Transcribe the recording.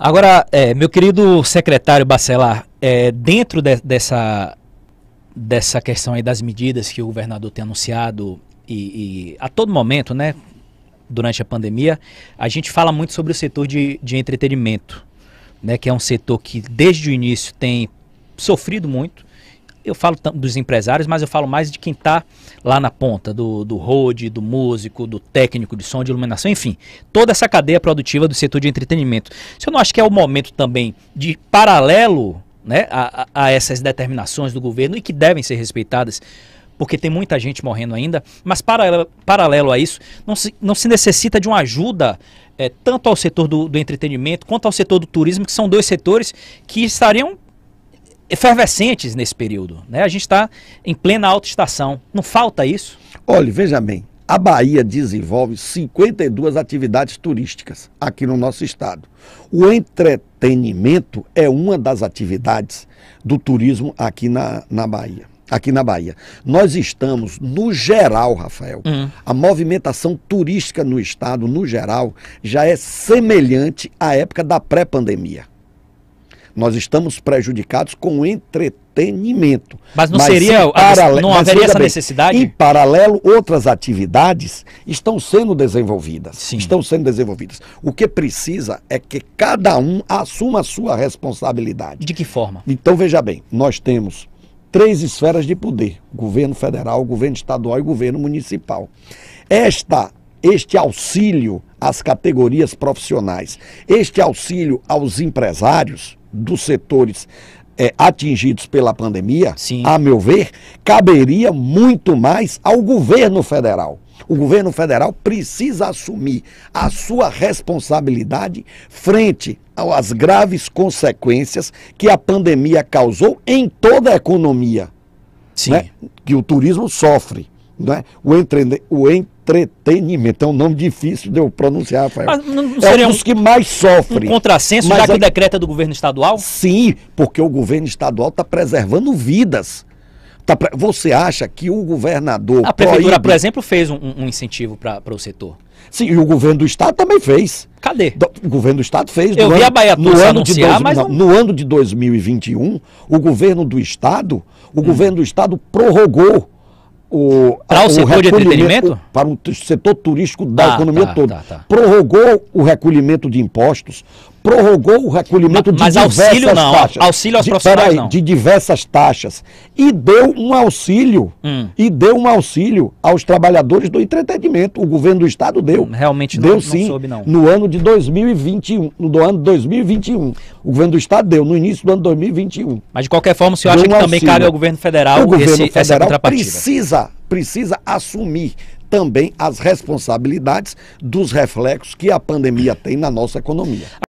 Agora, é, meu querido secretário Bacelar, é, dentro de, dessa, dessa questão aí das medidas que o governador tem anunciado e, e, a todo momento, né, durante a pandemia, a gente fala muito sobre o setor de, de entretenimento, né, que é um setor que desde o início tem sofrido muito, eu falo dos empresários, mas eu falo mais de quem está lá na ponta, do, do road, do músico, do técnico de som, de iluminação, enfim, toda essa cadeia produtiva do setor de entretenimento. Você não acha que é o momento também de paralelo né, a, a essas determinações do governo e que devem ser respeitadas? porque tem muita gente morrendo ainda, mas para paralelo a isso, não se, não se necessita de uma ajuda é, tanto ao setor do, do, entretenimento quanto ao setor do turismo, que são dois setores que estariam efervescentes nesse período. Né? A gente está em plena alta estação. Não falta isso? Olha, veja bem, a Bahia desenvolve 52 atividades turísticas aqui no nosso estado. O entretenimento é uma das atividades do turismo aqui na, na Bahia. Aqui na Bahia. Nós estamos, no geral, Rafael, uhum. a movimentação turística no estado, no geral, já é semelhante à época da pré-pandemia. Nós estamos prejudicados com o entretenimento. Mas não mas seria, paralelo, não haveria essa bem, necessidade? Em paralelo, outras atividades estão sendo desenvolvidas. Sim. Estão sendo desenvolvidas. O que precisa é que cada um assuma a sua responsabilidade. De que forma? Então veja bem, nós temos três esferas de poder: governo federal, governo estadual e governo municipal. Esta este auxílio às categorias profissionais, este auxílio aos empresários, dos setores é, atingidos pela pandemia, Sim. a meu ver, caberia muito mais ao governo federal. O governo federal precisa assumir a sua responsabilidade frente às graves consequências que a pandemia causou em toda a economia. Né? Que o turismo sofre. Né? O, entre... o entretenimento. É um nome difícil de eu pronunciar, Rafael. Mas não é seria é um dos que mais sofre. Um contrassenso, já que o decreto é do governo estadual? Sim, porque o governo estadual está preservando vidas. Tá pre... Você acha que o governador. A prefeitura, proíbe... por exemplo, fez um, um incentivo para o setor. Sim, e o governo do estado também fez. Cadê? O governo do estado fez. Eu vi ano, a Bahia no ano anunciar, de dois, mas não... no ano de 2021, o governo do estado, o hum. governo do estado prorrogou o, para o setor de entretenimento? Para o setor turístico da tá, economia tá, toda. Tá, tá. prorrogou o recolhimento de impostos, prorrogou o recolhimento mas, mas de diversas auxílio não, taxas. Auxílio aos de, profissionais não. De diversas taxas. E deu um auxílio. Hum. E deu um auxílio aos trabalhadores do entretenimento. O governo do estado deu. Hum, realmente deu, não, sim, não soube não. No ano de 2021, no ano de 2021. O governo do estado deu no início do ano de 2021. Mas de qualquer forma, o senhor acha que auxílio. também cabe ao governo federal, o governo esse, federal essa contrapartida? Precisa, precisa assumir também as responsabilidades dos reflexos que a pandemia tem na nossa economia.